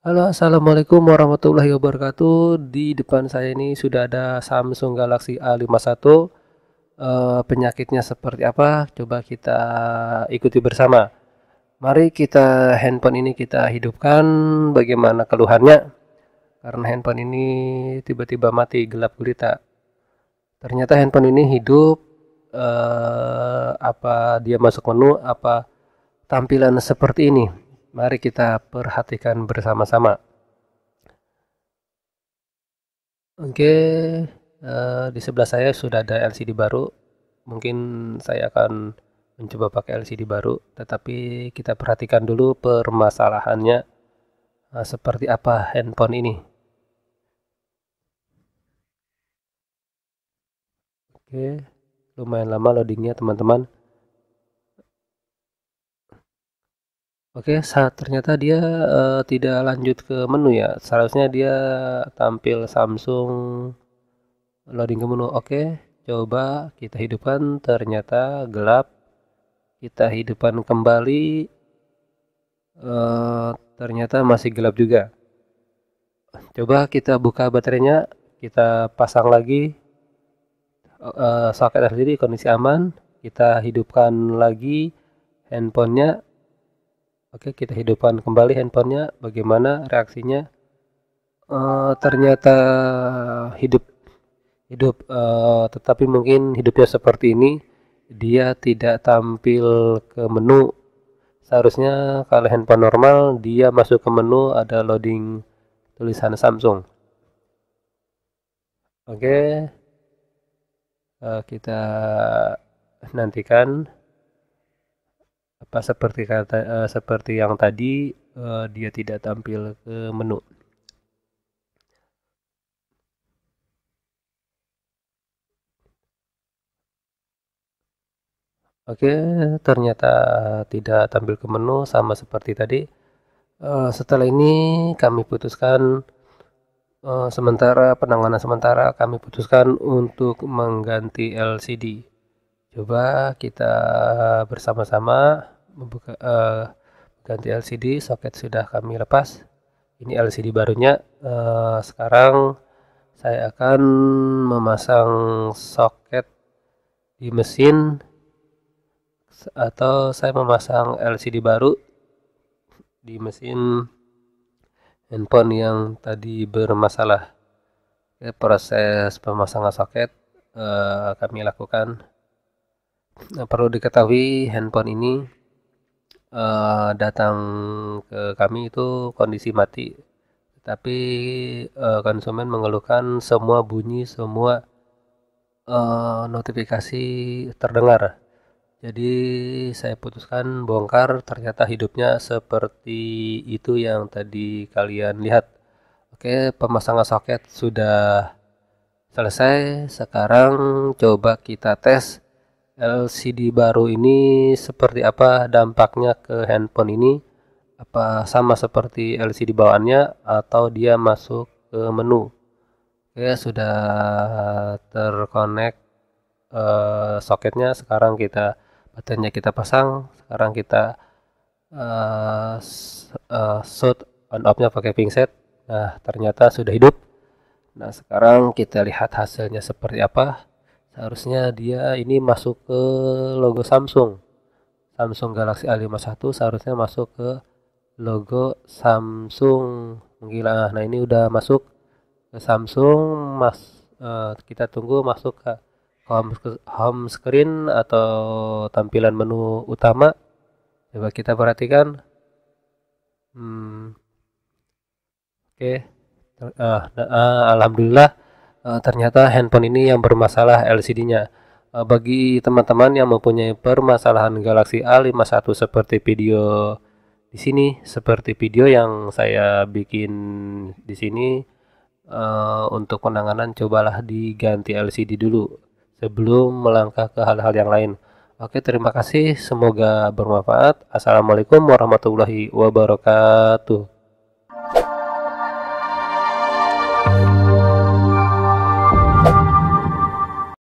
Halo assalamualaikum warahmatullahi wabarakatuh Di depan saya ini sudah ada Samsung Galaxy A51 e, eh, Penyakitnya seperti apa Coba kita ikuti bersama Mari kita handphone ini kita hidupkan Bagaimana keluhannya Karena handphone ini tiba-tiba mati gelap gulita Ternyata handphone ini hidup eh, apa dia masuk menu apa tampilan seperti ini. Mari kita perhatikan bersama-sama. Oke, okay, eh, di sebelah saya sudah ada LCD baru. Mungkin saya akan mencoba pakai LCD baru, tetapi kita perhatikan dulu permasalahannya eh, seperti apa handphone ini. Oke. Okay lumayan lama loadingnya teman-teman oke saat ternyata dia uh, tidak lanjut ke menu ya seharusnya dia tampil Samsung loading ke menu oke coba kita hidupkan ternyata gelap kita hidupkan kembali uh, ternyata masih gelap juga coba kita buka baterainya kita pasang lagi uh, eh, socket sendiri kondisi aman kita hidupkan lagi handphonenya oke kita hidupkan kembali handphonenya bagaimana reaksinya uh, ternyata hidup hidup uh, tetapi mungkin hidupnya seperti ini dia tidak tampil ke menu seharusnya kalau handphone normal dia masuk ke menu ada loading tulisan Samsung oke okay Eh, kita nantikan apa seperti kata uh, seperti yang tadi uh, dia tidak tampil ke menu. Oke, ternyata tidak tampil ke menu sama seperti tadi. Uh, setelah ini kami putuskan Eh, sementara penanganan sementara kami putuskan untuk mengganti LCD. Coba kita bersama-sama membuka uh, ganti LCD, soket sudah kami lepas. Ini LCD barunya. Uh, sekarang saya akan memasang soket di mesin atau saya memasang LCD baru di mesin handphone yang tadi bermasalah. Oke, ya, proses pemasangan soket eh, kami lakukan. Nah, perlu diketahui handphone ini eh, datang ke kami itu kondisi mati, tapi eh, konsumen mengeluhkan semua bunyi, semua eh, notifikasi terdengar. Jadi saya putuskan bongkar ternyata hidupnya seperti itu yang tadi kalian lihat. Oke, pemasangan soket sudah selesai. Sekarang coba kita tes LCD baru ini seperti apa dampaknya ke handphone ini. Apa sama seperti LCD bawaannya atau dia masuk ke menu. Oke, sudah terkonek uh, soketnya. Sekarang kita patternnya kita pasang sekarang kita uh, eh, uh, eh, shoot on off nya pakai pingset nah ternyata sudah hidup nah sekarang kita lihat hasilnya seperti apa seharusnya dia ini masuk ke logo Samsung Samsung Galaxy A51 seharusnya masuk ke logo Samsung gila nah ini udah masuk ke Samsung mas uh, kita tunggu masuk ke home, screen atau tampilan menu utama coba kita perhatikan hmm. oke okay. Ah, nah, ah, alhamdulillah uh, ternyata handphone ini yang bermasalah LCD-nya eh, bagi teman-teman yang mempunyai permasalahan Galaxy A51 seperti video di sini seperti video yang saya bikin di sini uh, untuk penanganan cobalah diganti LCD dulu sebelum melangkah ke hal-hal yang lain. Oke, terima kasih. Semoga bermanfaat. Assalamualaikum warahmatullahi wabarakatuh.